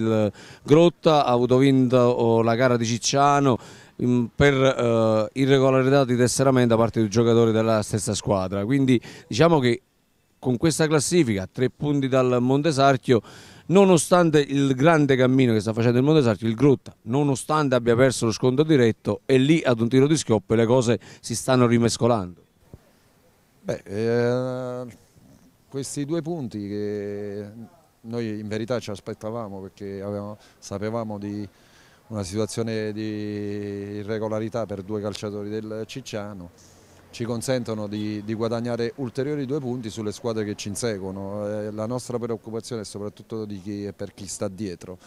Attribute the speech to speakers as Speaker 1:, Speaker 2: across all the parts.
Speaker 1: Il Grotta ha avuto vinto oh, la gara di Cicciano per eh, irregolarità di tesseramento da parte di giocatori della stessa squadra. Quindi diciamo che con questa classifica, tre punti dal Montesarchio, nonostante il grande cammino che sta facendo il Montesarchio, il Grotta, nonostante abbia perso lo scontro diretto, è lì ad un tiro di schioppo e le cose si stanno rimescolando.
Speaker 2: Beh, eh, questi due punti che noi in verità ci aspettavamo perché avevamo, sapevamo di una situazione di irregolarità per due calciatori del Cicciano ci consentono di, di, guadagnare ulteriori due punti sulle squadre che ci inseguono. Eh, la nostra preoccupazione è soprattutto di chi è per chi sta dietro.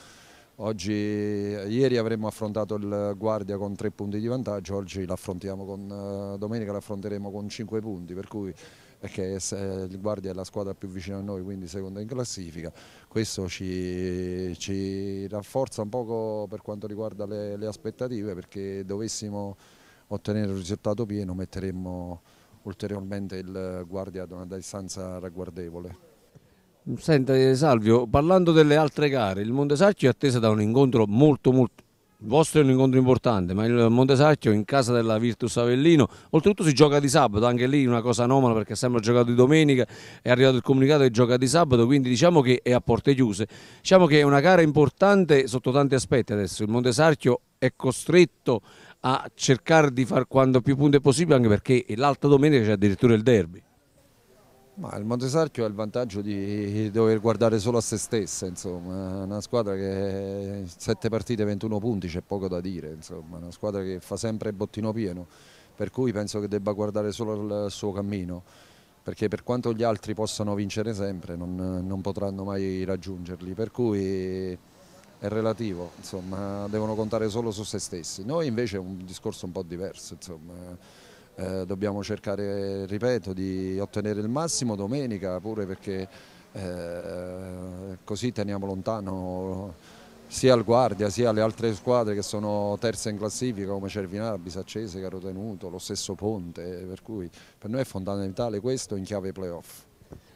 Speaker 2: Oggi, ieri avremmo affrontato il Guardia con tre punti di vantaggio, oggi l'affrontiamo con, eh, domenica l'affronteremo con cinque punti, per cui perché il Guardia è la squadra più vicina a noi, quindi seconda in classifica. Questo ci, ci rafforza un poco per quanto riguarda le, le aspettative perché dovessimo ottenere un risultato pieno metteremmo ulteriormente il Guardia ad una distanza ragguardevole.
Speaker 1: Senta Salvio, parlando delle altre gare, il Montesarchio è attesa da un incontro molto molto il vostro è un incontro importante, ma il Montesacchio in casa della Virtus Avellino, oltretutto si gioca di sabato, anche lì una cosa anomala perché sembra giocato di domenica, è arrivato il comunicato che gioca di sabato, quindi diciamo che è a porte chiuse. Diciamo che è una gara importante sotto tanti aspetti adesso, il Montesacchio è costretto a cercare di fare quanto più punti possibile anche perché l'altra domenica c'è addirittura il derby.
Speaker 2: Ma il Montesarchio ha il vantaggio di dover guardare solo a se stessa, insomma, una squadra che 7 partite 21 punti c'è poco da dire, insomma, una squadra che fa sempre bottino pieno, per cui penso che debba guardare solo al suo cammino, perché per quanto gli altri possano vincere sempre non, non potranno mai raggiungerli, per cui è relativo, insomma, devono contare solo su se stessi. Noi invece è un discorso un po' diverso, insomma eh, dobbiamo cercare, ripeto, di ottenere il massimo domenica pure perché eh, così teniamo lontano sia il Guardia sia le altre squadre che sono terze in classifica come Cervinara, Bisaccese, Carotenuto, lo stesso Ponte, per cui per noi è fondamentale questo in chiave playoff.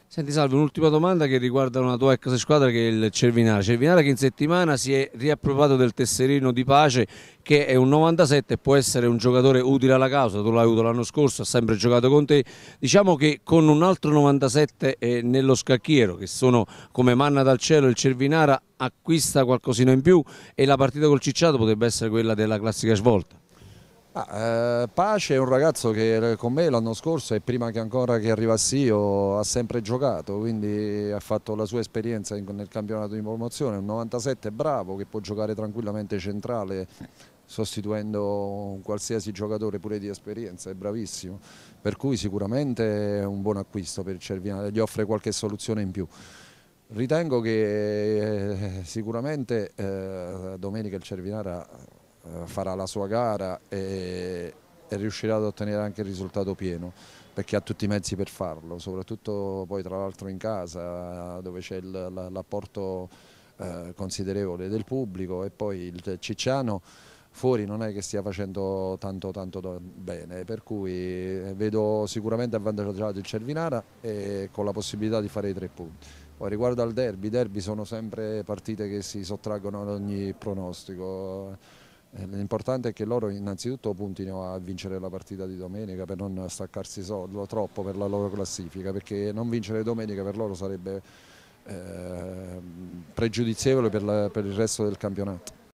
Speaker 1: Senti Salvo, un'ultima domanda che riguarda una tua ex squadra che è il Cervinara. Cervinara che in settimana si è riappropriato del tesserino di pace che è un 97 e può essere un giocatore utile alla causa, tu l'hai avuto l'anno scorso, ha sempre giocato con te. Diciamo che con un altro 97 eh, nello scacchiero, che sono come manna dal cielo, il Cervinara acquista qualcosina in più e la partita col Cicciato potrebbe essere quella della classica svolta.
Speaker 2: Ah, eh, Pace è un ragazzo che con me l'anno scorso e prima che ancora che arrivassi io ha sempre giocato, quindi ha fatto la sua esperienza in, nel campionato di promozione, un 97 bravo che può giocare tranquillamente centrale sostituendo un qualsiasi giocatore pure di esperienza, è bravissimo, per cui sicuramente è un buon acquisto per Cervina, gli offre qualche soluzione in più. Ritengo che eh, sicuramente eh, domenica il Cervinara eh, farà la sua gara e, e riuscirà ad ottenere anche il risultato pieno perché ha tutti i mezzi per farlo, soprattutto poi tra l'altro in casa dove c'è l'apporto eh, considerevole del pubblico e poi il Cicciano fuori non è che stia facendo tanto tanto bene, per cui eh, vedo sicuramente avvantaggiato il Cervinara e con la possibilità di fare i tre punti. Poi riguardo al derby, i derby sono sempre partite che si sottraggono ad ogni pronostico eh, l'importante è che loro innanzitutto puntino a vincere la partita di domenica per non staccarsi solo, troppo per la loro classifica, perché non vincere domenica per loro sarebbe eh, pregiudizievole per, la, per il resto del campionato.